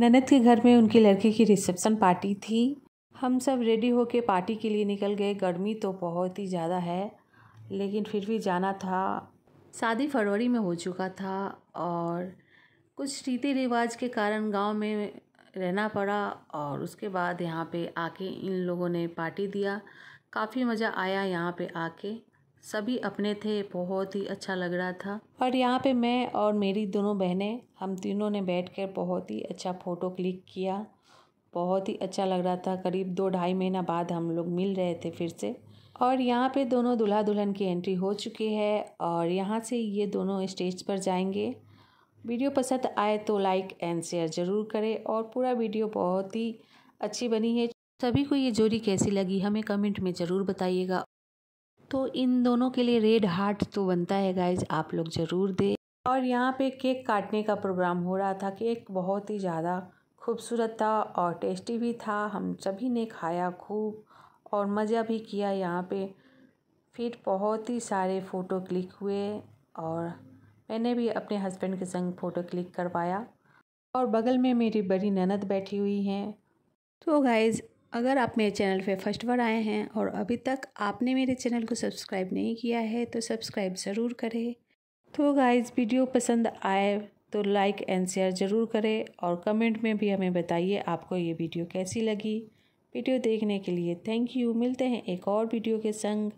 ननद के घर में उनकी लड़की की रिसेप्शन पार्टी थी हम सब रेडी होके पार्टी के लिए निकल गए गर्मी तो बहुत ही ज़्यादा है लेकिन फिर भी जाना था शादी फरवरी में हो चुका था और कुछ रीति रिवाज के कारण गांव में रहना पड़ा और उसके बाद यहाँ पे आके इन लोगों ने पार्टी दिया काफ़ी मज़ा आया यहाँ पे आके सभी अपने थे बहुत ही अच्छा लग रहा था और यहाँ पे मैं और मेरी दोनों बहनें हम तीनों ने बैठकर बहुत ही अच्छा फ़ोटो क्लिक किया बहुत ही अच्छा लग रहा था करीब दो ढाई महीना बाद हम लोग मिल रहे थे फिर से और यहाँ पे दोनों दुल्हा दुल्हन की एंट्री हो चुकी है और यहाँ से ये दोनों स्टेज पर जाएंगे वीडियो पसंद आए तो लाइक एंड शेयर ज़रूर करें और पूरा वीडियो बहुत ही अच्छी बनी है सभी को ये जोड़ी कैसी लगी हमें कमेंट में ज़रूर बताइएगा तो इन दोनों के लिए रेड हार्ट तो बनता है गाइज आप लोग ज़रूर दें और यहाँ पे केक काटने का प्रोग्राम हो रहा था केक बहुत ही ज़्यादा खूबसूरत था और टेस्टी भी था हम सभी ने खाया खूब और मज़ा भी किया यहाँ पे फिर बहुत ही सारे फ़ोटो क्लिक हुए और मैंने भी अपने हस्बैंड के संग फ़ोटो क्लिक करवाया और बगल में मेरी बड़ी ननद बैठी हुई हैं तो गाइज़ अगर आप मेरे चैनल पे फर्स्ट बार आए हैं और अभी तक आपने मेरे चैनल को सब्सक्राइब नहीं किया है तो सब्सक्राइब ज़रूर करें तो गाइस वीडियो पसंद आए तो लाइक एंड शेयर ज़रूर करें और कमेंट में भी हमें बताइए आपको ये वीडियो कैसी लगी वीडियो देखने के लिए थैंक यू मिलते हैं एक और वीडियो के संग